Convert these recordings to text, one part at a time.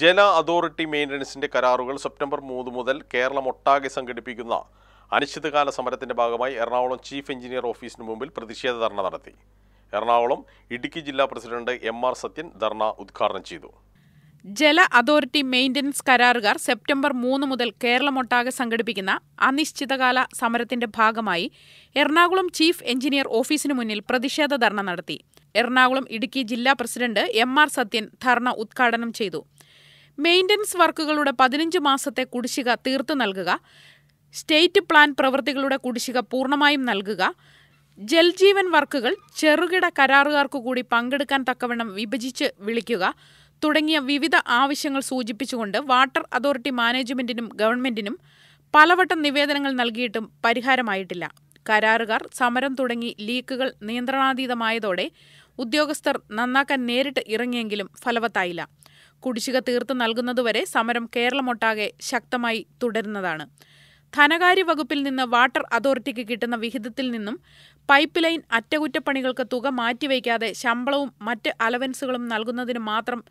ജല അതോറിറ്റി മെയിൻ്റനൻസിൻ്റെ കരാറുകൾ സെപ്റ്റംബർ മൂന്ന് മുതൽ ഒട്ടാകെ സംഘടിപ്പിക്കുന്ന അനിശ്ചിതകാല സമരത്തിൻ്റെ ഭാഗമായി എറണാകുളം ചീഫ് എഞ്ചിനീയർ ഓഫീസിന് മുമ്പിൽ പ്രതിഷേധ ധർണ നടത്തി എറണാകുളം ഇടുക്കി ജില്ലാ president M R Sathyan dharna ഉദ്ഘാടനം ചെയ്തു ജല അതോറിറ്റി മെയിൻ്റനൻസ് കരാറുകാർ സെപ്റ്റംബർ മൂന്ന് മുതൽ കേരളമൊട്ടാകെ സംഘടിപ്പിക്കുന്ന അനിശ്ചിതകാല സമരത്തിന്റെ ഭാഗമായി എറണാകുളം ചീഫ് എഞ്ചിനീയർ ഓഫീസിന് മുന്നിൽ പ്രതിഷേധ ധർണ നടത്തി എറണാകുളം ഇടുക്കി ജില്ലാ president M R Sathyan dharna ഉദ്ഘാടനം ചെയ്തു മെയിൻ്റനൻസ് വർക്കുകളുടെ പതിനഞ്ച് മാസത്തെ കുടിശ്ശിക തീർത്തു നൽകുക സ്റ്റേറ്റ് പ്ലാൻ പ്രവൃത്തികളുടെ കുടിശ്ശിക പൂർണ്ണമായും നൽകുക ജൽജീവൻ വർക്കുകൾ ചെറുകിട കരാറുകാർക്കു കൂടി പങ്കെടുക്കാൻ തക്കവണ്ണം വിഭജിച്ച് വിളിക്കുക തുടങ്ങിയ വിവിധ ആവശ്യങ്ങൾ സൂചിപ്പിച്ചുകൊണ്ട് വാട്ടർ അതോറിറ്റി മാനേജ്മെന്റിനും ഗവൺമെന്റിനും പലവട്ടം നിവേദനങ്ങൾ നൽകിയിട്ടും പരിഹാരമായിട്ടില്ല കരാറുകാർ സമരം തുടങ്ങി ലീക്കുകൾ നിയന്ത്രണാതീതമായതോടെ ഉദ്യോഗസ്ഥർ നന്നാക്കാൻ നേരിട്ട് ഇറങ്ങിയെങ്കിലും ഫലവത്തായില്ല കുടിശ്ശിക തീർത്ത് നൽകുന്നതുവരെ സമരം കേരളമൊട്ടാകെ ശക്തമായി തുടരുന്നതാണ് ധനകാര്യ വകുപ്പിൽ നിന്ന് വാട്ടർ അതോറിറ്റിക്ക് കിട്ടുന്ന വിഹിതത്തിൽ നിന്നും പൈപ്പ് ലൈൻ അറ്റകുറ്റപ്പണികൾക്ക് തുക മാറ്റിവയ്ക്കാതെ ശമ്പളവും മറ്റ് അലവൻസുകളും നൽകുന്നതിന് മാത്രം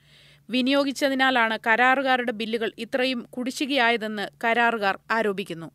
വിനിയോഗിച്ചതിനാലാണ് കരാറുകാരുടെ ബില്ലുകൾ ഇത്രയും കുടിശ്ശികയായതെന്ന് കരാറുകാർ ആരോപിക്കുന്നു